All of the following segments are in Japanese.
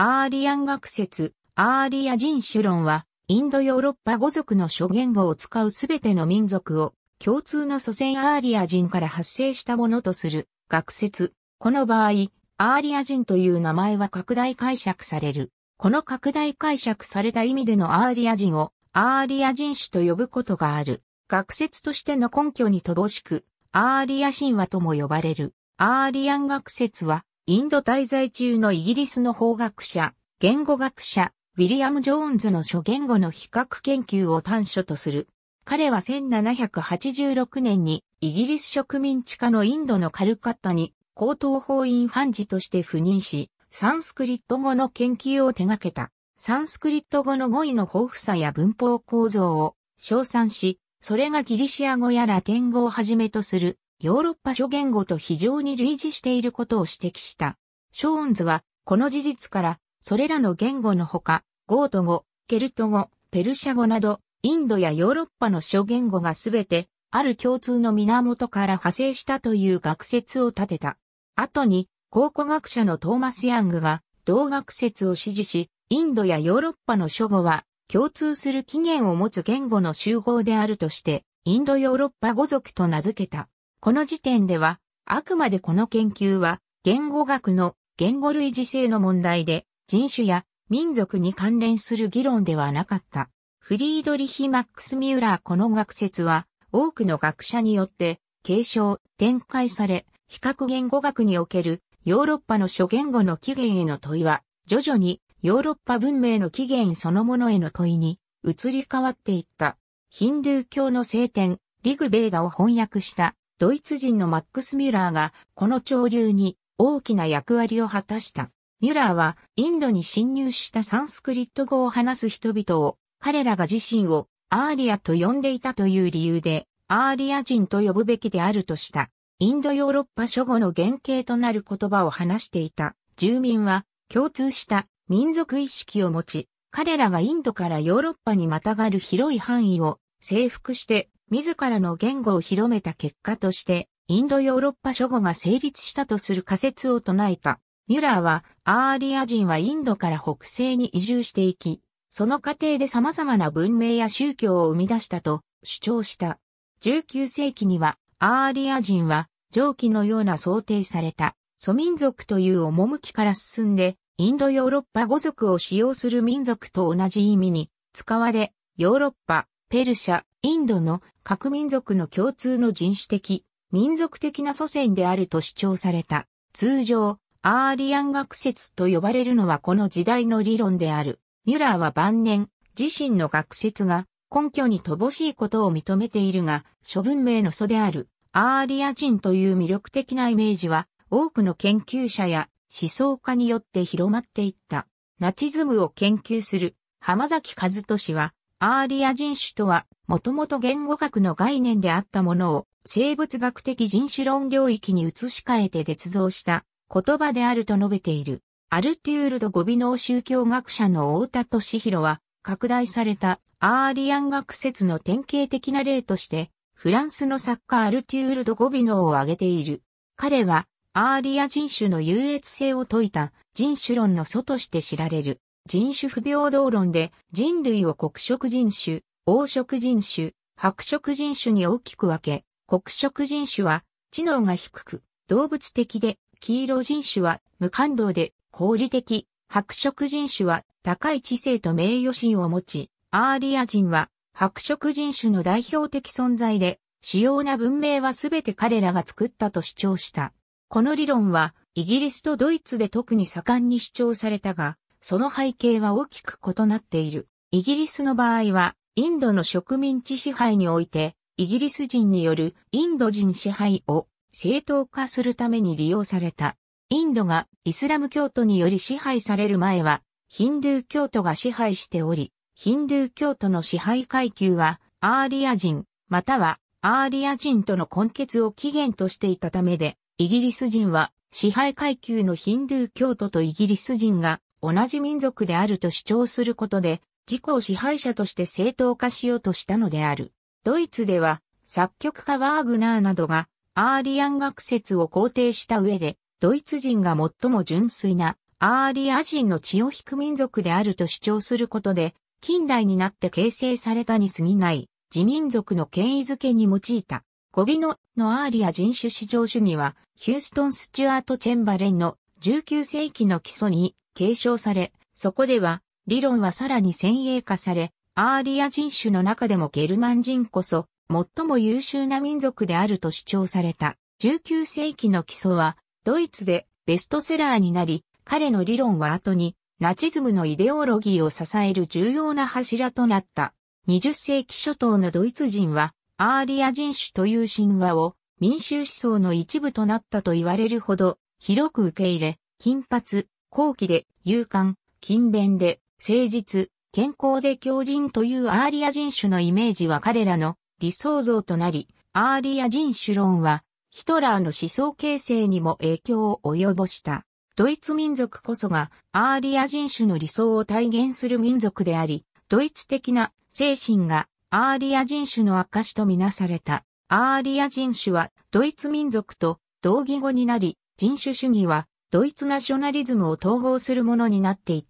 アーリアン学説、アーリア人種論は、インドヨーロッパ語族の諸言語を使うすべての民族を、共通の祖先アーリア人から発生したものとする、学説。この場合、アーリア人という名前は拡大解釈される。この拡大解釈された意味でのアーリア人を、アーリア人種と呼ぶことがある。学説としての根拠に乏しく、アーリア神話とも呼ばれる。アーリアン学説は、インド滞在中のイギリスの法学者、言語学者、ウィリアム・ジョーンズの諸言語の比較研究を短所とする。彼は1786年にイギリス植民地下のインドのカルカッタに高等法院判事として赴任し、サンスクリット語の研究を手掛けた。サンスクリット語の語彙の豊富さや文法構造を称賛し、それがギリシア語やラテン語をはじめとするヨーロッパ諸言語と非常に類似していることを指摘した。ショーンズは、この事実から、それらの言語のほか、ゴート語、ケルト語、ペルシャ語など、インドやヨーロッパの諸言語がすべて、ある共通の源から派生したという学説を立てた。後に、考古学者のトーマス・ヤングが、同学説を支持し、インドやヨーロッパの諸語は、共通する起源を持つ言語の集合であるとして、インドヨーロッパ語族と名付けた。この時点では、あくまでこの研究は、言語学の言語類似性の問題で、人種や民族に関連する議論ではなかった。フリードリヒ・マックス・ミューラーこの学説は、多くの学者によって、継承、展開され、比較言語学におけるヨーロッパの諸言語の起源への問いは、徐々にヨーロッパ文明の起源そのものへの問いに移り変わっていった。ヒンドゥー教の聖典、リグベーダを翻訳したドイツ人のマックス・ミュラーがこの潮流に大きな役割を果たした。ミュラーはインドに侵入したサンスクリット語を話す人々を彼らが自身をアーリアと呼んでいたという理由でアーリア人と呼ぶべきであるとした。インドヨーロッパ諸語の原型となる言葉を話していた住民は共通した民族意識を持ち、彼らがインドからヨーロッパにまたがる広い範囲を征服して自らの言語を広めた結果として、インドヨーロッパ諸語が成立したとする仮説を唱えた。ミュラーは、アーリア人はインドから北西に移住していき、その過程で様々な文明や宗教を生み出したと主張した。19世紀には、アーリア人は、上記のような想定された、祖民族という趣から進んで、インドヨーロッパ語族を使用する民族と同じ意味に、使われ、ヨーロッパ、ペルシャ、インドの各民族の共通の人種的、民族的な祖先であると主張された。通常、アーリアン学説と呼ばれるのはこの時代の理論である。ミュラーは晩年、自身の学説が根拠に乏しいことを認めているが、諸文明の祖であるアーリア人という魅力的なイメージは多くの研究者や思想家によって広まっていった。ナチズムを研究する浜崎和俊はアーリア人種とはもともと言語学の概念であったものを生物学的人種論領域に移し替えて捏造した言葉であると述べている。アルテュールド・ゴビノー宗教学者の大田敏弘は拡大されたアーリアン学説の典型的な例としてフランスの作家アルテュールド・ゴビノーを挙げている。彼はアーリア人種の優越性を説いた人種論の祖として知られる人種不平等論で人類を黒色人種、黄色人種、白色人種に大きく分け、黒色人種は知能が低く、動物的で、黄色人種は無感動で、功理的、白色人種は高い知性と名誉心を持ち、アーリア人は白色人種の代表的存在で、主要な文明はすべて彼らが作ったと主張した。この理論は、イギリスとドイツで特に盛んに主張されたが、その背景は大きく異なっている。イギリスの場合は、インドの植民地支配において、イギリス人によるインド人支配を正当化するために利用された。インドがイスラム教徒により支配される前は、ヒンドゥー教徒が支配しており、ヒンドゥー教徒の支配階級は、アーリア人、またはアーリア人との根結を起源としていたためで、イギリス人は支配階級のヒンドゥー教徒とイギリス人が同じ民族であると主張することで、自己を支配者として正当化しようとしたのである。ドイツでは、作曲家ワーグナーなどが、アーリアン学説を肯定した上で、ドイツ人が最も純粋な、アーリア人の血を引く民族であると主張することで、近代になって形成されたに過ぎない、自民族の権威づけに用いた。ゴビの、のアーリア人種至上主義は、ヒューストン・スチュアート・チェンバレンの19世紀の基礎に継承され、そこでは理論はさらに先鋭化され、アーリア人種の中でもゲルマン人こそ最も優秀な民族であると主張された。19世紀の基礎はドイツでベストセラーになり、彼の理論は後にナチズムのイデオロギーを支える重要な柱となった。20世紀初頭のドイツ人はアーリア人種という神話を民衆思想の一部となったと言われるほど広く受け入れ、金髪、後期で勇敢、勤勉で誠実、健康で強靭というアーリア人種のイメージは彼らの理想像となり、アーリア人種論はヒトラーの思想形成にも影響を及ぼした。ドイツ民族こそがアーリア人種の理想を体現する民族であり、ドイツ的な精神がアーリア人種の証とみなされた。アーリア人種はドイツ民族と同義語になり、人種主義はドイツナショナリズムを統合するものになっていた。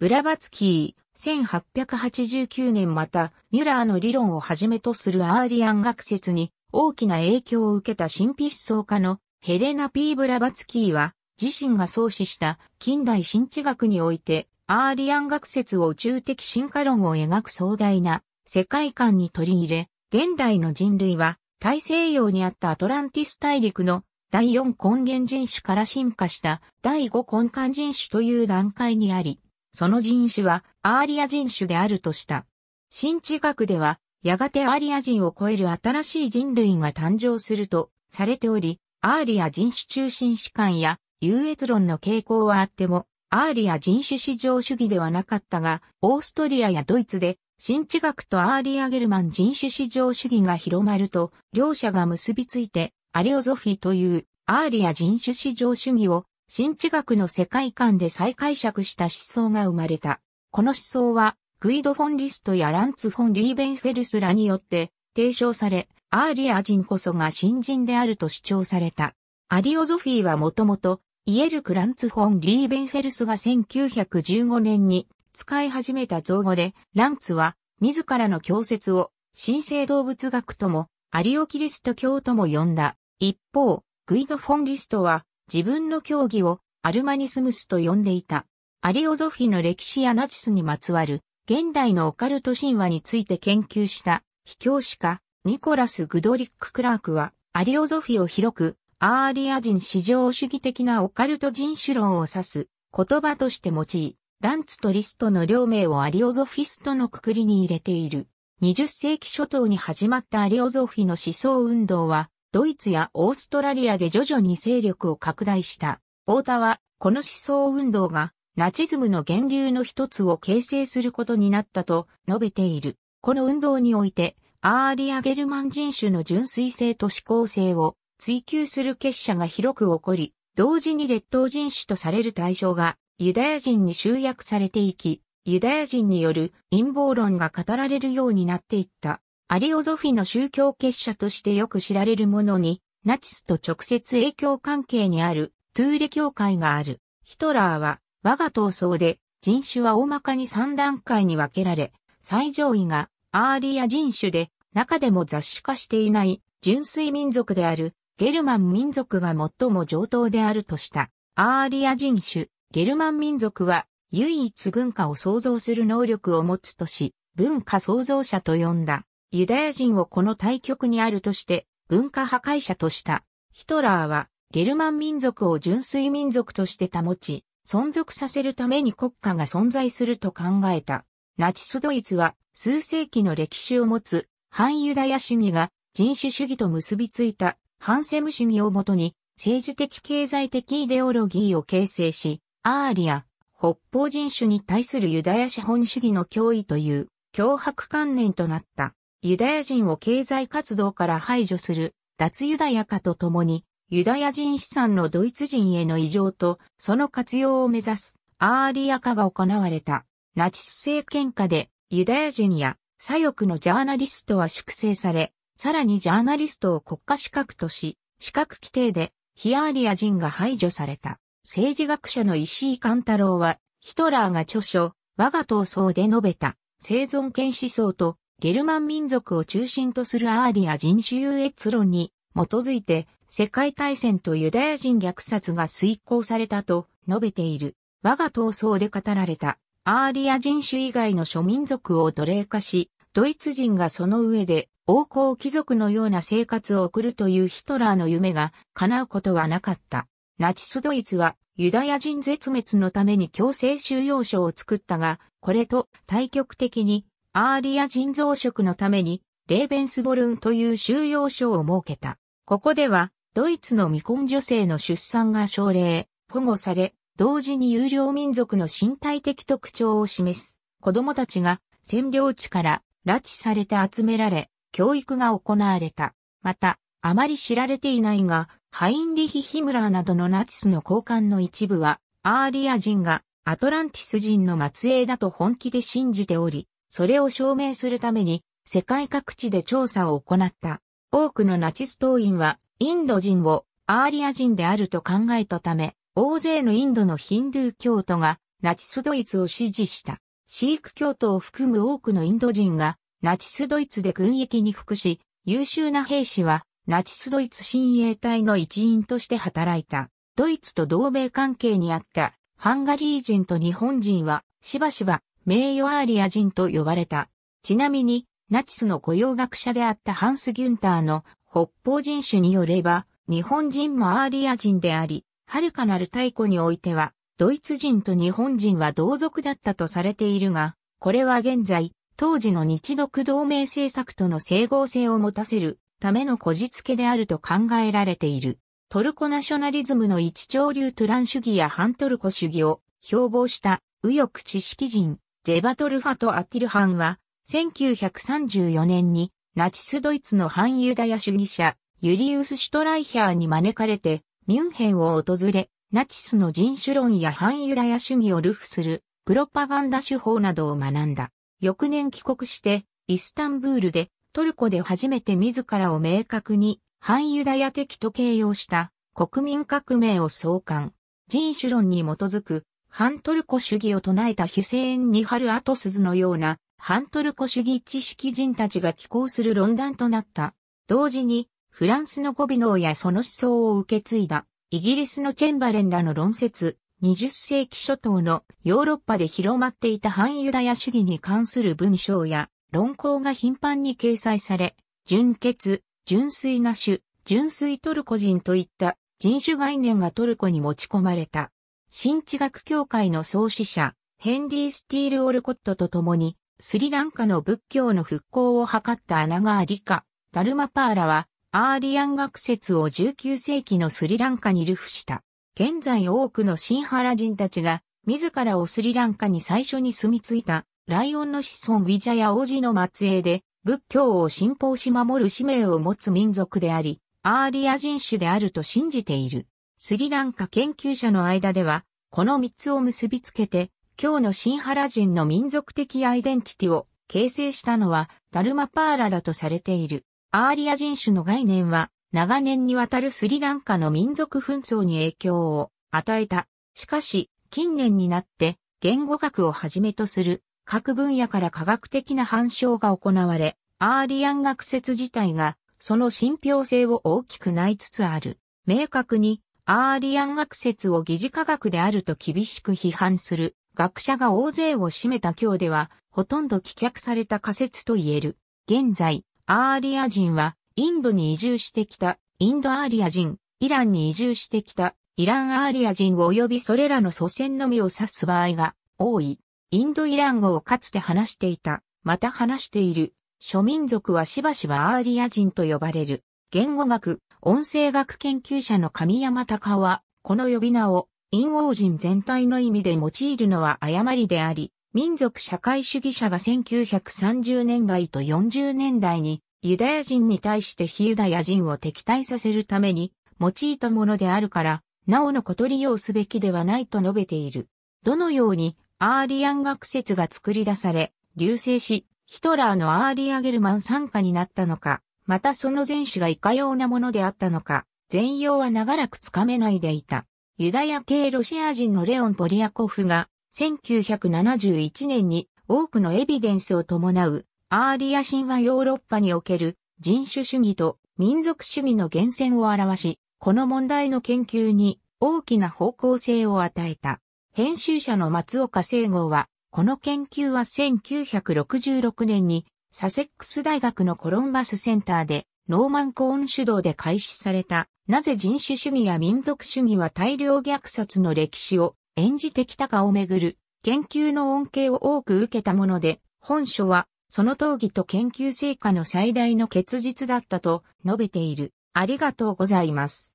ブラバツキー、1889年また、ミュラーの理論をはじめとするアーリアン学説に大きな影響を受けた神秘思想家のヘレナ・ピー・ブラバツキーは、自身が創始した近代神知学において、アーリアン学説を宇宙的進化論を描く壮大な世界観に取り入れ、現代の人類は大西洋にあったアトランティス大陸の第4根源人種から進化した第5根幹人種という段階にあり、その人種はアーリア人種であるとした。新知学では、やがてアーリア人を超える新しい人類が誕生するとされており、アーリア人種中心史観や優越論の傾向はあっても、アーリア人種至上主義ではなかったが、オーストリアやドイツで、新知学とアーリアゲルマン人種至上主義が広まると、両者が結びついて、アリオゾフィというアーリア人種至上主義を新知学の世界観で再解釈した思想が生まれた。この思想は、グイド・フォン・リストやランツ・フォン・リーベンフェルスらによって提唱され、アーリア人こそが新人であると主張された。アリオゾフィーはもともと、イエルク・ランツ・フォン・リーベンフェルスが1915年に使い始めた造語で、ランツは自らの教説を神聖動物学とも、アリオキリスト教とも呼んだ。一方、グイド・フォン・リストは自分の教義をアルマニスムスと呼んでいた。アリオゾフィの歴史やナチスにまつわる現代のオカルト神話について研究した秘教師家ニコラス・グドリック・クラークはアリオゾフィを広くアーリア人至上主義的なオカルト人種論を指す言葉として用い、ランツとリストの両名をアリオゾフィストのくくりに入れている。20世紀初頭に始まったアリオゾフィの思想運動は、ドイツやオーストラリアで徐々に勢力を拡大した。太田は、この思想運動が、ナチズムの源流の一つを形成することになったと述べている。この運動において、アーリア・ゲルマン人種の純粋性と思考性を追求する結社が広く起こり、同時に劣等人種とされる対象がユダヤ人に集約されていき、ユダヤ人による陰謀論が語られるようになっていった。アリオゾフィの宗教結社としてよく知られるものに、ナチスと直接影響関係にあるトゥーレ教会がある。ヒトラーは我が闘争で人種は大まかに3段階に分けられ、最上位がアーリア人種で、中でも雑種化していない純粋民族であるゲルマン民族が最も上等であるとした。アーリア人種、ゲルマン民族は唯一文化を創造する能力を持つとし、文化創造者と呼んだ。ユダヤ人をこの対極にあるとして文化破壊者とした。ヒトラーはゲルマン民族を純粋民族として保ち、存続させるために国家が存在すると考えた。ナチスドイツは数世紀の歴史を持つ反ユダヤ主義が人種主義と結びついた反セム主義をもとに政治的経済的イデオロギーを形成し、アーリア、北方人種に対するユダヤ資本主義の脅威という脅迫観念となった。ユダヤ人を経済活動から排除する脱ユダヤ化とともに、ユダヤ人資産のドイツ人への異常とその活用を目指すアーリア化が行われた。ナチス政権下でユダヤ人や左翼のジャーナリストは粛清され、さらにジャーナリストを国家資格とし、資格規定でヒアーリア人が排除された。政治学者の石井貫太郎は、ヒトラーが著書、我が闘争で述べた、生存権思想とゲルマン民族を中心とするアーリア人種優越論に基づいて世界大戦とユダヤ人虐殺が遂行されたと述べている。我が闘争で語られたアーリア人種以外の諸民族を奴隷化し、ドイツ人がその上で王侯貴族のような生活を送るというヒトラーの夢が叶うことはなかった。ナチスドイツはユダヤ人絶滅のために強制収容所を作ったが、これと対極的にアーリア人増殖のために、レーベンスボルンという収容所を設けた。ここでは、ドイツの未婚女性の出産が奨励、保護され、同時に有料民族の身体的特徴を示す。子供たちが占領地から拉致されて集められ、教育が行われた。また、あまり知られていないが、ハインリヒ・ヒムラーなどのナチスの交換の一部は、アーリア人がアトランティス人の末裔だと本気で信じており、それを証明するために世界各地で調査を行った。多くのナチス党員はインド人をアーリア人であると考えたため、大勢のインドのヒンドゥー教徒がナチスドイツを支持した。シーク教徒を含む多くのインド人がナチスドイツで軍役に服し、優秀な兵士はナチスドイツ親衛隊の一員として働いた。ドイツと同盟関係にあったハンガリー人と日本人はしばしば名誉アーリア人と呼ばれた。ちなみに、ナチスの雇用学者であったハンス・ギュンターの北方人種によれば、日本人もアーリア人であり、遥かなる太古においては、ドイツ人と日本人は同族だったとされているが、これは現在、当時の日独同盟政策との整合性を持たせるためのこじつけであると考えられている。トルコナショナリズムの一潮流トゥラン主義や反トルコ主義を標榜した右翼知識人、ジェバトルファとアティルハンは、1934年にナチスドイツの反ユダヤ主義者、ユリウス・シュトライヒャーに招かれて、ミュンヘンを訪れ、ナチスの人種論や反ユダヤ主義を流布する、プロパガンダ手法などを学んだ。翌年帰国して、イスタンブールで、トルコで初めて自らを明確に、反ユダヤ的と形容した、国民革命を創刊。人種論に基づく、反トルコ主義を唱えたヒュセイン・ニハル・アトスズのような、反トルコ主義知識人たちが寄稿する論壇となった。同時に、フランスのゴビノーやその思想を受け継いだ、イギリスのチェンバレンらの論説、20世紀初頭のヨーロッパで広まっていた反ユダヤ主義に関する文章や論考が頻繁に掲載され、純血、純粋な種、純粋トルコ人といった人種概念がトルコに持ち込まれた。新地学協会の創始者、ヘンリー・スティール・オルコットと共に、スリランカの仏教の復興を図ったアナガーリカ、ダルマパーラは、アーリアン学説を19世紀のスリランカに流布した。現在多くのシンハラ人たちが、自らをスリランカに最初に住み着いた、ライオンの子孫ウィジャや王子の末裔で、仏教を信奉し守る使命を持つ民族であり、アーリア人種であると信じている。スリランカ研究者の間では、この3つを結びつけて、今日のシンハラ人の民族的アイデンティティを形成したのはダルマパーラだとされている。アーリア人種の概念は長年にわたるスリランカの民族紛争に影響を与えた。しかし、近年になって言語学をはじめとする各分野から科学的な反証が行われ、アーリアン学説自体がその信憑性を大きくないつつある。明確にアーリアン学説を疑似科学であると厳しく批判する学者が大勢を占めた今日では、ほとんど棄却された仮説と言える。現在、アーリア人は、インドに移住してきた、インドアーリア人、イランに移住してきた、イランアーリア人及びそれらの祖先のみを指す場合が多い。インドイラン語をかつて話していた、また話している、諸民族はしばしばアーリア人と呼ばれる。言語学、音声学研究者の神山隆は、この呼び名を、陰王人全体の意味で用いるのは誤りであり、民族社会主義者が1930年代と40年代に、ユダヤ人に対して非ユダヤ人を敵対させるために、用いたものであるから、なおのこと利用すべきではないと述べている。どのように、アーリアン学説が作り出され、流星し、ヒトラーのアーリア・ゲルマン参加になったのか、またその前史がいかようなものであったのか、全容は長らくつかめないでいた。ユダヤ系ロシア人のレオン・ポリアコフが、1971年に多くのエビデンスを伴う、アーリア神話ヨーロッパにおける人種主義と民族主義の源泉を表し、この問題の研究に大きな方向性を与えた。編集者の松岡聖吾は、この研究は1966年にサセックス大学のコロンバスセンターでノーマン・コーン主導で開始された、なぜ人種主義や民族主義は大量虐殺の歴史を演じてきたかをめぐる研究の恩恵を多く受けたもので、本書はその討議と研究成果の最大の結実だったと述べている。ありがとうございます。